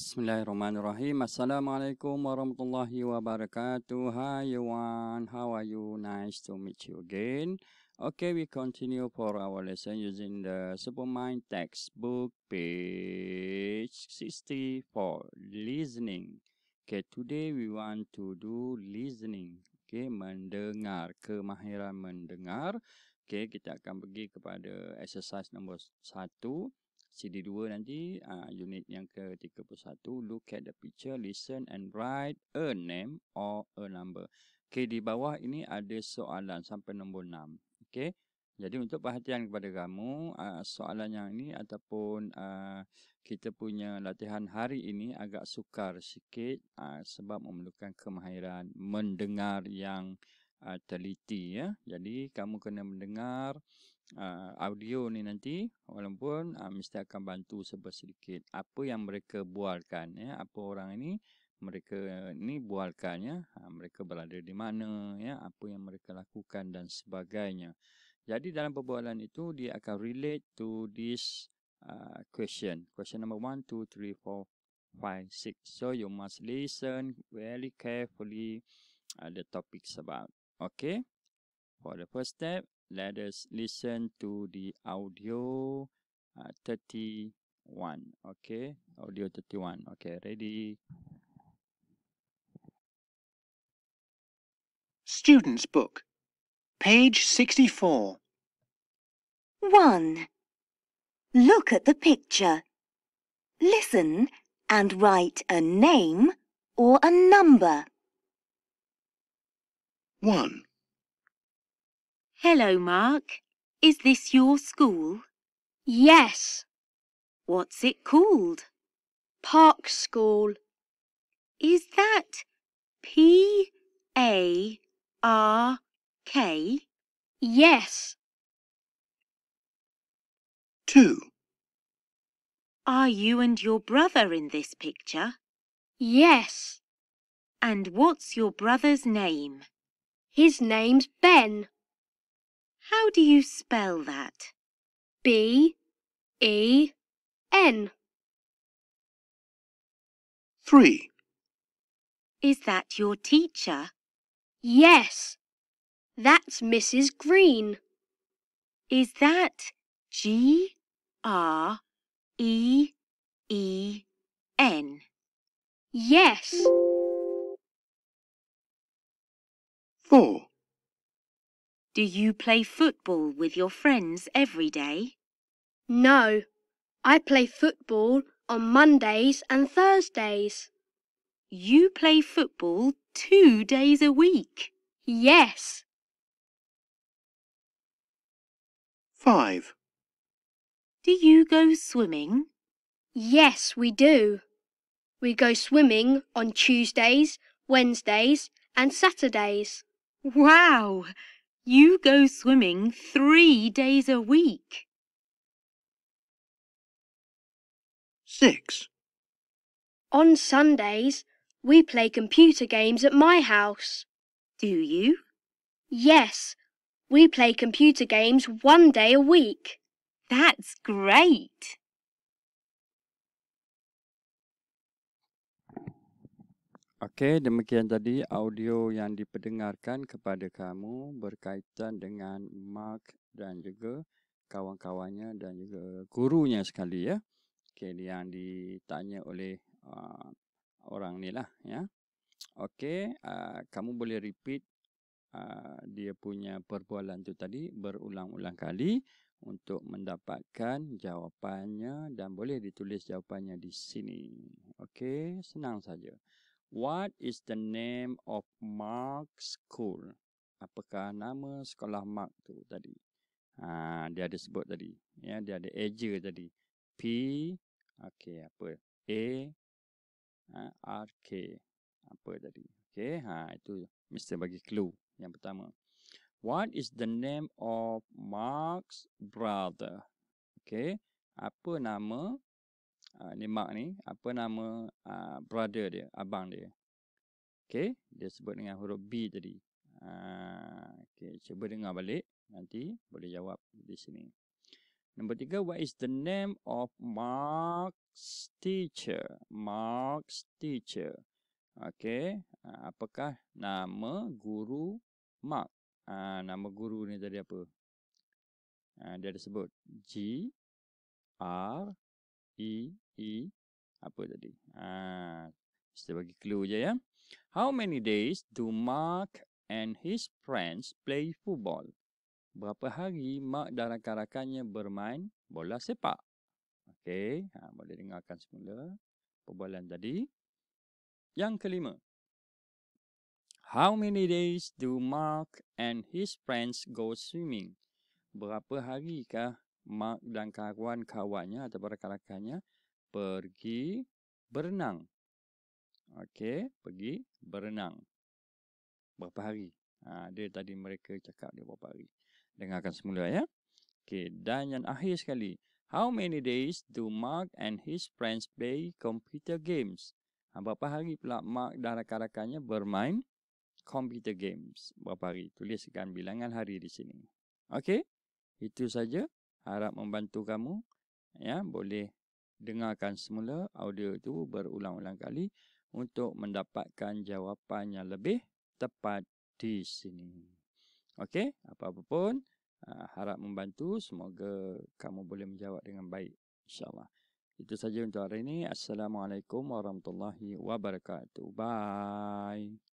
Bismillahirrahmanirrahim. Assalamualaikum warahmatullahi wabarakatuh. Hi everyone. How are you? Nice to meet you again. Okay, we continue for our lesson using the Supermind textbook page 64, listening. Okay, today we want to do listening. Okay, mendengar, kemahiran mendengar. Okay, kita akan pergi kepada exercise number satu. CD2 nanti, uh, unit yang ke-31, look at the picture, listen and write a name or a number. Okey, di bawah ini ada soalan sampai nombor 6. Okey, jadi untuk perhatian kepada kamu, uh, soalan yang ini ataupun uh, kita punya latihan hari ini agak sukar sikit uh, sebab memerlukan kemahiran mendengar yang uh, teliti ya. Jadi kamu kena mendengar uh, audio ni nanti walaupun uh, mesti akan bantu sebesar sedikit apa yang mereka bualkan ya. Apa orang ini mereka ni bualkan ya. Uh, mereka berada di mana ya, apa yang mereka lakukan dan sebagainya. Jadi dalam perbualan itu dia akan relate to this uh, question. Question number 1 2 3 4 5, 6. So, you must listen very carefully uh, the topics about. Okay, for the first step, let us listen to the audio uh, 31. Okay, audio 31. Okay, ready? Student's Book, page 64. 1. Look at the picture. Listen and write a name or a number. 1. Hello, Mark. Is this your school? Yes. What's it called? Park School. Is that P-A-R-K? Yes. 2. Are you and your brother in this picture? Yes. And what's your brother's name? His name's Ben. How do you spell that? B E N. Three. Is that your teacher? Yes. That's Mrs. Green. Is that G R E E N? Yes. 4. Do you play football with your friends every day? No, I play football on Mondays and Thursdays. You play football two days a week? Yes. 5. Do you go swimming? Yes, we do. We go swimming on Tuesdays, Wednesdays and Saturdays. Wow! You go swimming three days a week. Six. On Sundays, we play computer games at my house. Do you? Yes, we play computer games one day a week. That's great. Okey, demikian tadi audio yang diperdengarkan kepada kamu berkaitan dengan Mark dan juga kawan-kawannya dan juga gurunya sekali ya. Okey, yang ditanya oleh uh, orang ni lah ya. Okey, uh, eh, kamu boleh repeat uh, dia punya perbualan tu tadi berulang-ulang kali untuk mendapatkan jawapannya dan boleh ditulis jawapannya di sini. Okey, senang saja. What is the name of Mark's school? Apakah nama sekolah Mark tu tadi? Ha, dia ada sebut tadi. Ya, dia ada eja tadi. P, okay, apa? A, ha, R, K. Apa tadi? Okay, ha, itu Mr. bagi clue yang pertama. What is the name of Mark's brother? Okay, apa nama uh, ni Mark ni, apa nama uh, brother dia, abang dia. Okay, dia sebut dengan huruf B tadi. Uh, ah, okay, cuba dengar balik. Nanti boleh jawab di sini. Nombor tiga, what is the name of Mark's teacher? Mark's teacher. Okay, uh, apakah nama guru Mark? Uh, nama guru ni tadi apa? Uh, dia ada sebut G R E, E, apa tadi? Ha, kita ha, bagi clue je ya. How many days do Mark and his friends play football? Berapa hari Mark dan rakan-rakannya bermain bola sepak? Okay, ha, boleh dengarkan semula perbualan tadi. Yang kelima. How many days do Mark and his friends go swimming? Berapa harikah mak dan kawan-kawannya atau rakan-rakannya pergi berenang. Okey, pergi berenang. Berapa hari? Ha, dia tadi mereka cakap dia berapa hari. Dengarkan semula ya. Okey, dan yang akhir sekali. How many days do Mark and his friends play computer games? Ha, berapa hari pula Mark dan rakan-rakannya bermain computer games? Berapa hari? Tuliskan bilangan hari di sini. Okey, itu saja harap membantu kamu ya boleh dengarkan semula audio itu berulang-ulang kali untuk mendapatkan jawapan yang lebih tepat di sini okey apa-apa pun ah, harap membantu semoga kamu boleh menjawab dengan baik insyaallah itu saja untuk hari ini assalamualaikum warahmatullahi wabarakatuh bye